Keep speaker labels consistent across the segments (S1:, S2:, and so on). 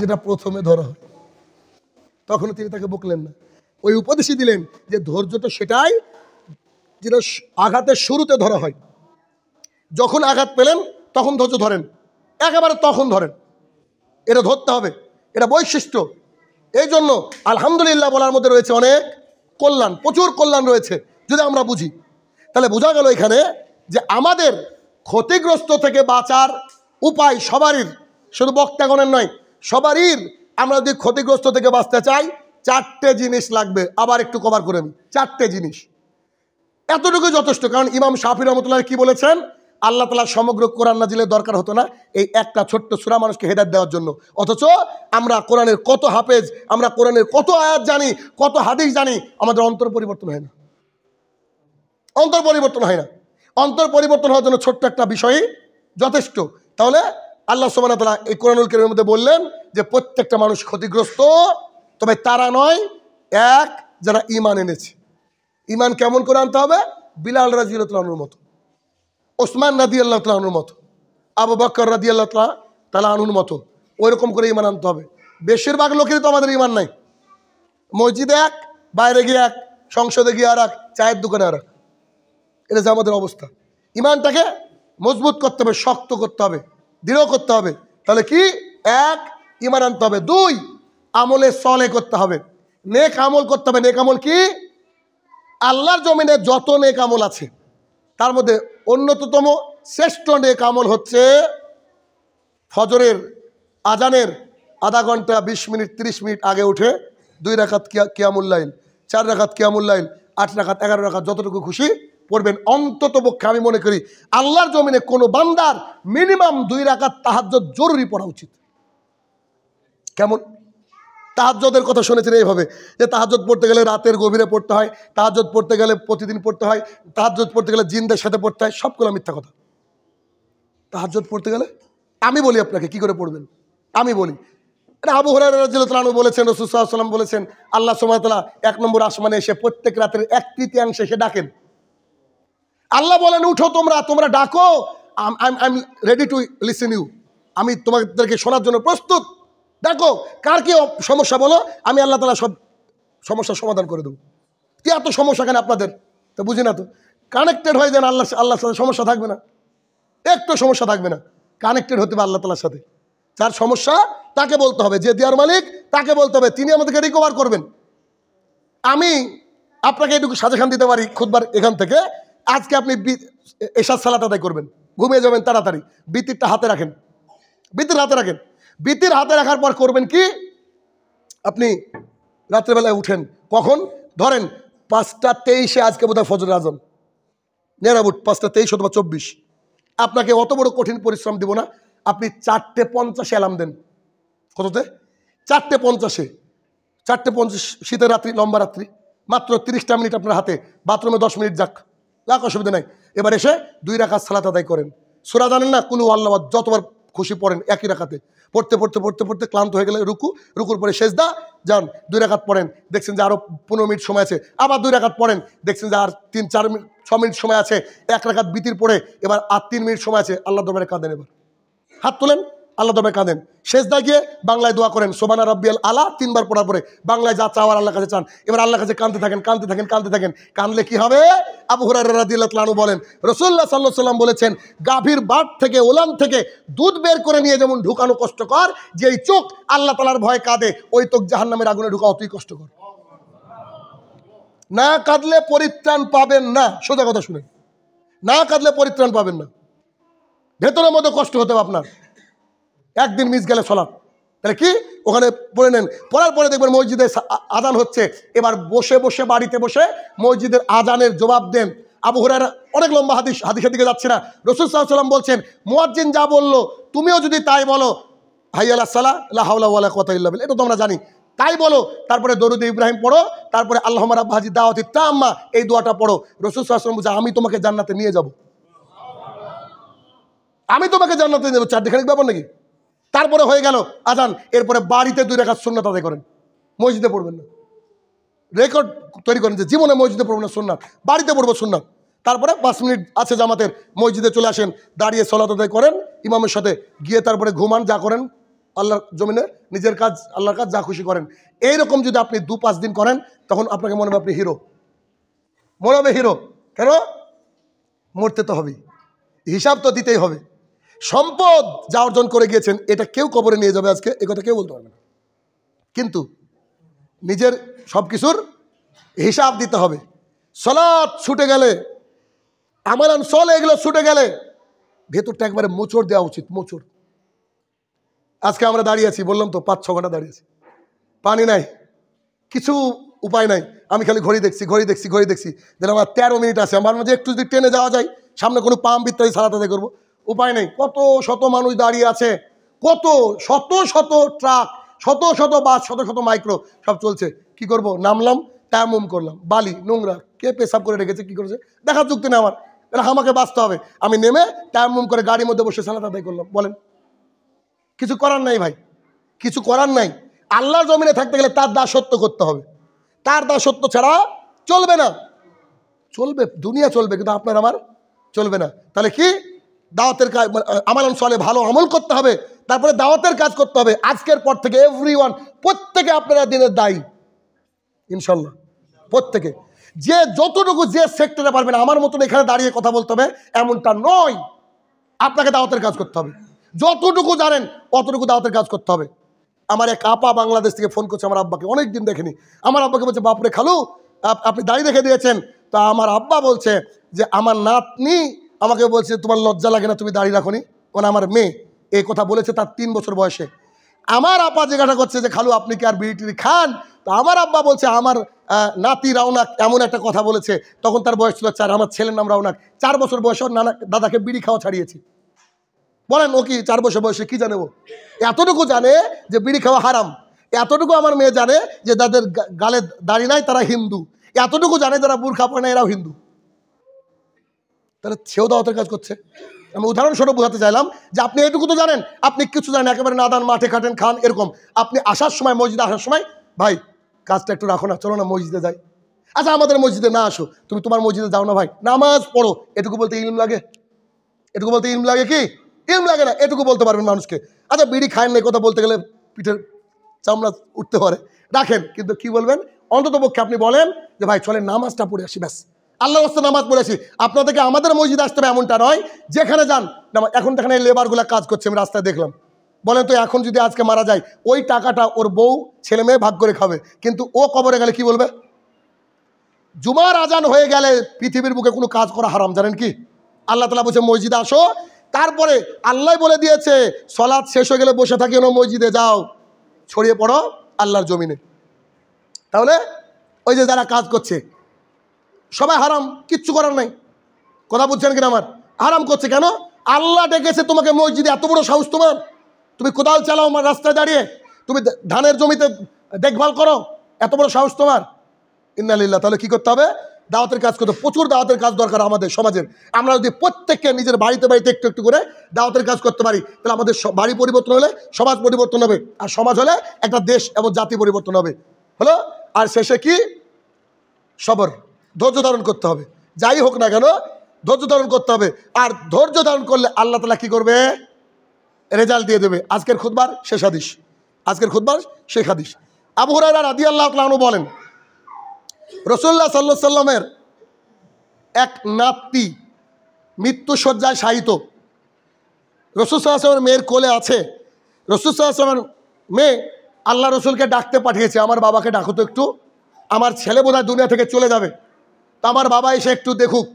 S1: যেটা প্রথমে ধরা হয় তখন তিনি তাকে বকলেন না ওই উপদেশই দিলেন যে ধৈর্যটা সেটাই যেটা আঘাতের শুরুতে ধরা হয় যখন আঘাত পেলেন তখন ধৈর্য ধরেন একেবারে তখন ধরেন এটা ধরতে হবে এটা বৈশিষ্ট্য এই জন্য আলহামদুলিল্লাহ বলার মধ্যে রয়েছে অনেক কল্যাণ প্রচুর কল্যাণ রয়েছে যদি আমরা বুঝি তাহলে বোঝা গেল এখানে যে আমাদের ক্ষতিগ্রস্ত থেকে বাঁচার উপায় সবারই শুধু বক্তাগণের নয় সবারই আমরা যদি ক্ষতিগ্রস্ত থেকে বাঁচতে চাই চারটে জিনিস লাগবে আবার একটু কভার করে চারটে জিনিস এতটুকু যথেষ্ট কারণ ইমাম শাহি রহমতুল্লাহ কি বলেছেন আল্লাহ তালা সমগ্র কোরআন নাজিলের দরকার হতো না এই একটা ছোট্ট সুরা মানুষকে হেদায়ত দেওয়ার জন্য অথচ আমরা কোরআনের কত হাফেজ আমরা কোরআনের কত আয়াত জানি কত হাদিস জানি আমাদের অন্তর পরিবর্তন হয় না অন্তর পরিবর্তন হয় না অন্তর পরিবর্তন হওয়ার জন্য ছোট্ট একটা বিষয়ই যথেষ্ট তাহলে আল্লাহ তালা এই কোরআনুল কেরিমের মধ্যে বললেন যে প্রত্যেকটা মানুষ ক্ষতিগ্রস্ত তবে তারা নয় এক যারা ইমান এনেছে ইমান কেমন করে আনতে হবে বিলাল রাজি আল্লাহর মতো ওসমান রাদি আল্লাহ তালুর মতো আবু বক্কর রাদি আল্লাহ তালা আনুর মতো ওইরকম করে ইমান আনতে হবে বেশিরভাগ লোকেরই তো আমাদের ইমান নাই মসজিদে এক বাইরে গিয়ে এক সংসদে গিয়ে আর এক চায়ের দোকানে আর এক এটা যে আমাদের অবস্থা ইমানটাকে মজবুত করতে হবে শক্ত করতে হবে দৃঢ় করতে হবে তাহলে কি এক ইমান আনতে হবে দুই আমলে সলে করতে হবে নেক আমল করতে হবে নেক আমল কি আল্লাহর জমিনে যত নেক আমল আছে তার মধ্যে অন্যতম শ্রেষ্ঠ নেক আমল হচ্ছে ফজরের আজানের আধা ঘন্টা ২০ মিনিট ৩০ মিনিট আগে উঠে দুই রাখাত কিয়ামুল্লাইল চার রাখাত কিয়ামুল্লাইল আট রাখাত এগারো রাখাত যতটুকু খুশি পড়বেন অন্তত পক্ষে আমি মনে করি আল্লাহর জমিনে কোনো বান্দার মিনিমাম দুই রাখার তাহাজ জরুরি পড়া উচিত কেমন তাহাজদের কথা শুনেছেন এইভাবে যে তাহাজত পড়তে গেলে রাতের গভীরে পড়তে হয় তাহাজত পড়তে গেলে প্রতিদিন পড়তে হয় তাহাজত পড়তে গেলে জিন্দের সাথে পড়তে হয় সবগুলো মিথ্যা কথা তাহাজত পড়তে গেলে আমি বলি আপনাকে কি করে পড়বেন আমি বলি আবু হরারু বলেছেন সাল্লাম বলেছেন আল্লাহ সোমাতলা এক নম্বর আসমানে এসে প্রত্যেক রাতের এক তৃতীয়াংশে এসে ডাকেন আল্লাহ বলেন উঠো তোমরা তোমরা ডাকো আমি রেডি টু লিসেন ইউ আমি তোমাদেরকে শোনার জন্য প্রস্তুত ডাকো কার কি সমস্যা বলো আমি আল্লাহ তালা সব সমস্যার সমাধান করে দেবো কি এত সমস্যা কেন আপনাদের তো বুঝি না তো কানেক্টেড হয়ে যান আল্লাহ আল্লাহর সাথে সমস্যা থাকবে না একটু সমস্যা থাকবে না কানেক্টেড হতে হবে আল্লাহ তালার সাথে যার সমস্যা তাকে বলতে হবে যে দেওয়ার মালিক তাকে বলতে হবে তিনি আমাদেরকে রিকভার করবেন আমি আপনাকে এটুকু সাজেশান দিতে পারি খুদবার এখান থেকে আজকে আপনি এসার সালাত আদায় করবেন ঘুমিয়ে যাবেন তাড়াতাড়ি বৃত্তিরটা হাতে রাখেন বৃত্তির হাতে রাখেন বৃত্তির হাতে রাখার পর করবেন কি আপনি রাত্রেবেলায় উঠেন কখন ধরেন পাঁচটা তেইশে আজকে বোধহয় ফজর আজম নেরাবুট পাঁচটা তেইশ অথবা চব্বিশ আপনাকে অত বড় কঠিন পরিশ্রম দিব না আপনি চারটে পঞ্চাশে অ্যালার্ম দেন কততে চারটে পঞ্চাশে চারটে পঞ্চাশ শীতের রাত্রি লম্বা রাত্রি মাত্র তিরিশটা মিনিট আপনার হাতে বাথরুমে দশ মিনিট যাক লাখ অসুবিধা নাই এবার এসে দুই রাখাত সালাত আদায় করেন সুরা জানেন না কুলু আল্লাহ যতবার খুশি পড়েন একই রাখাতে পড়তে পড়তে পড়তে পড়তে ক্লান্ত হয়ে গেলে রুকু রুকুর পরে শেষদা যান দুই রাখাত পড়েন দেখছেন যে আরও পনেরো মিনিট সময় আছে আবার দুই রাখাত পড়েন দেখছেন যে আর তিন চার মিনিট ছ মিনিট সময় আছে এক রাখাত বিতির পড়ে এবার আর তিন মিনিট সময় আছে আল্লাহ দরবারে কাঁদেন এবার হাত তোলেন আল্লাহ তবে কাঁদেন শেষ দায় গিয়ে বাংলায় দোয়া করেন সোবানা রব্বিয়াল আলা তিনবার পড়ার পরে বাংলায় যা চাওয়ার আল্লাহ কাছে চান এবার আল্লাহ কাছে কাঁদতে থাকেন কাঁদতে থাকেন কাঁদতে থাকেন কানলে কি হবে আবু হরারু বলেন রসুল্লাহ সাল্লাহ সাল্লাম বলেছেন গাভীর বাট থেকে ওলান থেকে দুধ বের করে নিয়ে যেমন ঢুকানো কষ্টকর যে এই চোখ আল্লাহ তালার ভয় কাঁদে ওই তোক জাহান নামের আগুনে ঢুকা অতই কষ্টকর না কাঁদলে পরিত্রাণ পাবেন না সোজা কথা শুনে না কাঁদলে পরিত্রাণ পাবেন না ভেতরের মধ্যে কষ্ট হতে হবে আপনার একদিন মিস গেলে সলাপ তাহলে কি ওখানে পড়ে নেন পড়ার পরে দেখবেন মসজিদের আজান হচ্ছে এবার বসে বসে বাড়িতে বসে মসজিদের আজানের জবাব দেন আবু হুরার অনেক লম্বা হাদিস হাদিসের দিকে যাচ্ছে না রসুল সাল্লাম বলছেন মোয়াজ্জিন যা বললো তুমিও যদি তাই বলো ভাই আল্লাহ সাল্লাহ আল্লাহ কথা ইল্লা এটা তোমরা জানি তাই বলো তারপরে দরুদ ইব্রাহিম পড়ো তারপরে আল্লাহ হাজি দাওয়াতি তাম্মা এই দোয়াটা পড়ো রসুল সাল্লাম বলছে আমি তোমাকে জান্নাতে নিয়ে যাব আমি তোমাকে জান্নাতে নেবো চারটিখানিক ব্যাপার নাকি তারপরে হয়ে গেল আজান এরপরে বাড়িতে দুই রেখার সুন্নাত আদায় করেন মসজিদে পড়বেন না রেকর্ড তৈরি করেন যে জীবনে মসজিদে পড়বেন না সুন্নাত বাড়িতে পড়বো সুন্নাত তারপরে পাঁচ মিনিট আছে জামাতের মসজিদে চলে আসেন দাঁড়িয়ে সলাত আদায় করেন ইমামের সাথে গিয়ে তারপরে ঘুমান যা করেন আল্লাহর জমিনে নিজের কাজ আল্লাহর কাজ যা খুশি করেন এইরকম যদি আপনি দু পাঁচ দিন করেন তখন আপনাকে মনে হবে আপনি হিরো মনে হবে হিরো কেন মরতে তো হবেই হিসাব তো দিতেই হবে সম্পদ যা অর্জন করে গিয়েছেন এটা কেউ কবরে নিয়ে যাবে আজকে এ কথা কেউ বলতে পারবে না কিন্তু নিজের সব কিছুর হিসাব দিতে হবে সলাদ ছুটে গেলে আমার অঞ্চল এগুলো ছুটে গেলে ভেতরটা একবারে মোচড় দেওয়া উচিত মোচড় আজকে আমরা দাঁড়িয়ে আছি বললাম তো পাঁচ ছ ঘন্টা দাঁড়িয়ে আছি পানি নাই কিছু উপায় নাই আমি খালি ঘড়ি দেখছি ঘড়ি দেখছি ঘড়ি দেখছি যেন আমার তেরো মিনিট আছে আমার মাঝে একটু যদি ট্রেনে যাওয়া যায় সামনে কোনো পাম্প ইত্যাদি সারাতে করবো উপায় নেই কত শত মানুষ দাঁড়িয়ে আছে কত শত শত ট্রাক শত শত বাস শত শত মাইক্রো সব চলছে কি করব নামলাম ট্যামুম করলাম বালি নোংরা কে পেশাব করে রেখেছে কি করেছে দেখার যুক্তি না আমার এটা আমাকে বাঁচতে হবে আমি নেমে ট্যামুম করে গাড়ির মধ্যে বসে সালাত আদায় করলাম বলেন কিছু করার নাই ভাই কিছু করার নাই আল্লাহর জমিনে থাকতে গেলে তার দাসত্ব করতে হবে তার দাসত্ব ছাড়া চলবে না চলবে দুনিয়া চলবে কিন্তু আপনার আমার চলবে না তাহলে কি দাওয়াতের কাজ মানে, আমার অঞ্চলে ভালো আমল করতে হবে তারপরে দাওয়াতের কাজ করতে হবে আজকের পর থেকে এভরি ওয়ান প্রত্যেকে আপনারা দিনের দায়ী ইনশাল্লাহ প্রত্যেকে যে যতটুকু যে সেক্টরে পারবেন আমার মতন এখানে দাঁড়িয়ে কথা বলতে হবে এমনটা নয় আপনাকে দাওয়াতের কাজ করতে হবে যতটুকু জানেন অতটুকু দাওয়াতের কাজ করতে হবে আমার এক আপা বাংলাদেশ থেকে ফোন করছে আমার আব্বাকে অনেক দিন দেখেনি আমার আব্বাকে বলছে বাপরে খালু আপনি দাঁড়িয়ে দেখে দিয়েছেন তা আমার আব্বা বলছে যে আমার নাতনি আমাকে বলছে তোমার লজ্জা লাগে না তুমি দাঁড়িয়ে রাখো নি কারণ আমার মেয়ে এই কথা বলেছে তার তিন বছর বয়সে আমার আপা জিজ্ঞাসা করছে যে খালু আপনি কি আর বিড়িটি খান তো আমার আব্বা বলছে আমার নাতি রাওনাক এমন একটা কথা বলেছে তখন তার বয়স ছিল চার আমার ছেলের নাম রাওনাক চার বছর বয়সেও নানা দাদাকে বিড়ি খাওয়া ছাড়িয়েছি বলেন ও কি চার বছর বয়সে কি জানে ও এতটুকু জানে যে বিড়ি খাওয়া হারাম এতটুকু আমার মেয়ে জানে যে যাদের গালে দাড়ি নাই তারা হিন্দু এতটুকু জানে যারা বুর্খা পড়ে না এরাও হিন্দু তাহলে সেও দাওয়াতের কাজ করছে আমি উদাহরণস্বরূপ বোঝাতে চাইলাম যে আপনি এইটুকু তো জানেন আপনি কিছু জানেন একেবারে না দান মাঠে খাটেন খান এরকম আপনি আসার সময় মসজিদে আসার সময় ভাই কাজটা একটু রাখো না চলো না মসজিদে যাই আচ্ছা আমাদের মসজিদে না আসো তুমি তোমার মসজিদে যাও না ভাই নামাজ পড়ো এটুকু বলতে ইলম লাগে এটুকু বলতে ইলম লাগে কি ইলম লাগে না এটুকু বলতে পারবেন মানুষকে আচ্ছা বিড়ি খায় না কথা বলতে গেলে পিঠের চামড়া উঠতে পারে রাখেন কিন্তু কি বলবেন অন্ততপক্ষে আপনি বলেন যে ভাই চলে নামাজটা পড়ে আসি ব্যাস আল্লাহ হস্তে নামাজ পড়েছি আপনাদেরকে আমাদের মসজিদ আসতে হবে এমনটা নয় যেখানে যান এখন এখানে লেবারগুলো কাজ করছে আমি রাস্তায় দেখলাম বলেন তো এখন যদি আজকে মারা যায় ওই টাকাটা ওর বউ ছেলে মেয়ে ভাগ করে খাবে কিন্তু ও কবরে গেলে কি বলবে জুমার আজান হয়ে গেলে পৃথিবীর বুকে কোনো কাজ করা হারাম জানেন কি আল্লাহ তালা বলছে মসজিদ আসো তারপরে আল্লাহ বলে দিয়েছে সলাদ শেষ হয়ে গেলে বসে থাকি না মসজিদে যাও ছড়িয়ে পড়ো আল্লাহর জমিনে তাহলে ওই যে যারা কাজ করছে সবাই হারাম কিচ্ছু করার নাই কথা বুঝছেন কিনা আমার হারাম করছে কেন আল্লাহ ডেকেছে তোমাকে মসজিদে এত বড় সাহস তোমার তুমি কোদাল চালাও আমার রাস্তায় দাঁড়িয়ে তুমি ধানের জমিতে দেখভাল করো এত বড় সাহস তোমার ইন্দালিল্লা তাহলে কি করতে হবে দাওয়াতের কাজ করতে প্রচুর দাওয়াতের কাজ দরকার আমাদের সমাজের আমরা যদি প্রত্যেককে নিজের বাড়িতে বাড়িতে একটু একটু করে দাওয়াতের কাজ করতে পারি তাহলে আমাদের বাড়ি পরিবর্তন হলে সমাজ পরিবর্তন হবে আর সমাজ হলে একটা দেশ এবং জাতি পরিবর্তন হবে হলো আর শেষে কি সবর ধৈর্য ধারণ করতে হবে যাই হোক না কেন ধৈর্য ধারণ করতে হবে আর ধৈর্য ধারণ করলে আল্লাহ তালা কী করবে রেজাল্ট দিয়ে দেবে আজকের খুদবার শেষ হাদিস আজকের খুদবার শেষ হাদিস আবু হুরাইরা রাদি আল্লাহ তালু বলেন রসুল্লাহ সাল্লা সাল্লামের এক নাতি মৃত্যুসজ্জায় শায়িত রসুল সাল্লাহামের মেয়ের কোলে আছে রসুল সাল্লাহামের মেয়ে আল্লাহ রসুলকে ডাকতে পাঠিয়েছে আমার বাবাকে ডাকো তো একটু আমার ছেলে বোধহয় দুনিয়া থেকে চলে যাবে তো আমার বাবা এসে একটু দেখুক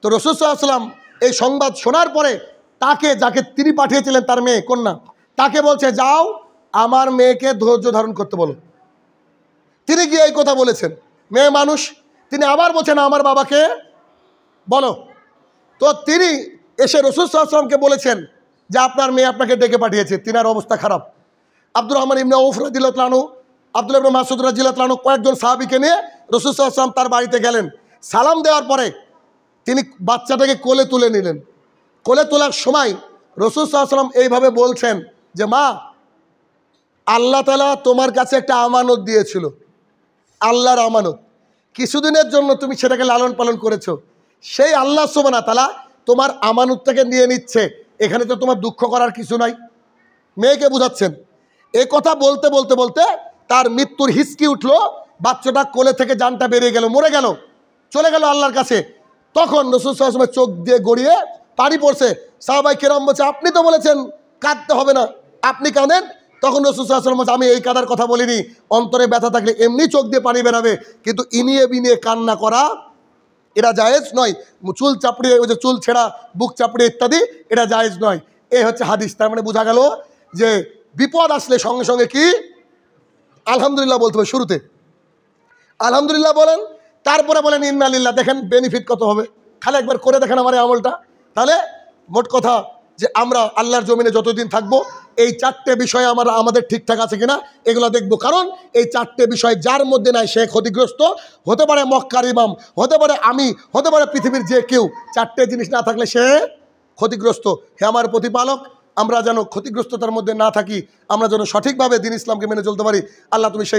S1: তো রসুসাল্লাম এই সংবাদ শোনার পরে তাকে যাকে তিনি পাঠিয়েছিলেন তার মেয়ে কন্যা তাকে বলছে যাও আমার মেয়েকে ধৈর্য ধারণ করতে বলো তিনি গিয়ে এই কথা বলেছেন মেয়ে মানুষ তিনি আবার বলছেন আমার বাবাকে বলো তো তিনি এসে রসুল আসলামকে বলেছেন যে আপনার মেয়ে আপনাকে ডেকে পাঠিয়েছে তিনার অবস্থা খারাপ আব্দুর রহমান ইমনা ওফরাদিল্লাহ আব্দুল রহমান মাসুদ রাজিল্লাহ কয়েকজন সাহাবিকে নিয়ে রসুলাম তার বাড়িতে গেলেন সালাম দেওয়ার পরে তিনি বাচ্চাটাকে কোলে তুলে নিলেন কোলে তোলার সময় রসুলাম এইভাবে বলছেন যে মা আল্লাহ তালা তোমার কাছে একটা আমানত দিয়েছিল আল্লাহর আমানত কিছুদিনের জন্য তুমি সেটাকে লালন পালন করেছো সেই আল্লাহ সোমানা তালা তোমার আমানতটাকে নিয়ে নিচ্ছে এখানে তো তোমার দুঃখ করার কিছু নাই মেয়েকে বুঝাচ্ছেন এ কথা বলতে বলতে বলতে তার মৃত্যুর হিসকি উঠলো বাচ্চাটা কোলে থেকে যানটা বেরিয়ে গেল মরে গেল চলে গেল আল্লাহর কাছে তখন রসুল সাহসমের চোখ দিয়ে গড়িয়ে পানি পড়ছে সাহবাই কেরম বলছে আপনি তো বলেছেন কাঁদতে হবে না আপনি কাঁদেন তখন রসুল সাহসম বলছে আমি এই কাদার কথা বলিনি অন্তরে ব্যথা থাকলে এমনি চোখ দিয়ে পানি বেরাবে কিন্তু ইনিয়ে বিনিয়ে কান্না করা এটা জায়েজ নয় চুল চাপড়িয়ে ওই যে চুল ছেঁড়া বুক চাপড়িয়ে ইত্যাদি এটা জায়েজ নয় এই হচ্ছে হাদিস তার মানে বোঝা গেল যে বিপদ আসলে সঙ্গে সঙ্গে কি আলহামদুলিল্লাহ বলতে হবে শুরুতে আলহামদুলিল্লাহ বলেন তারপরে বলেন ইন্নালিল্লাহ দেখেন বেনিফিট কত হবে খালি একবার করে দেখেন আমার এই আমলটা তাহলে মোট কথা যে আমরা আল্লাহর জমিনে যতদিন থাকব এই চারটে বিষয়ে আমরা আমাদের ঠিকঠাক আছে কিনা এগুলো দেখব কারণ এই চারটে বিষয় যার মধ্যে নাই সে ক্ষতিগ্রস্ত হতে পারে মক্কার ইমাম হতে পারে আমি হতে পারে পৃথিবীর যে কেউ চারটে জিনিস না থাকলে সে ক্ষতিগ্রস্ত হে আমার প্রতিপালক আমরা যেন ক্ষতিগ্রস্ততার মধ্যে না থাকি আমরা যেন সঠিকভাবে দিন ইসলামকে মেনে চলতে পারি আল্লাহ তুমি সেই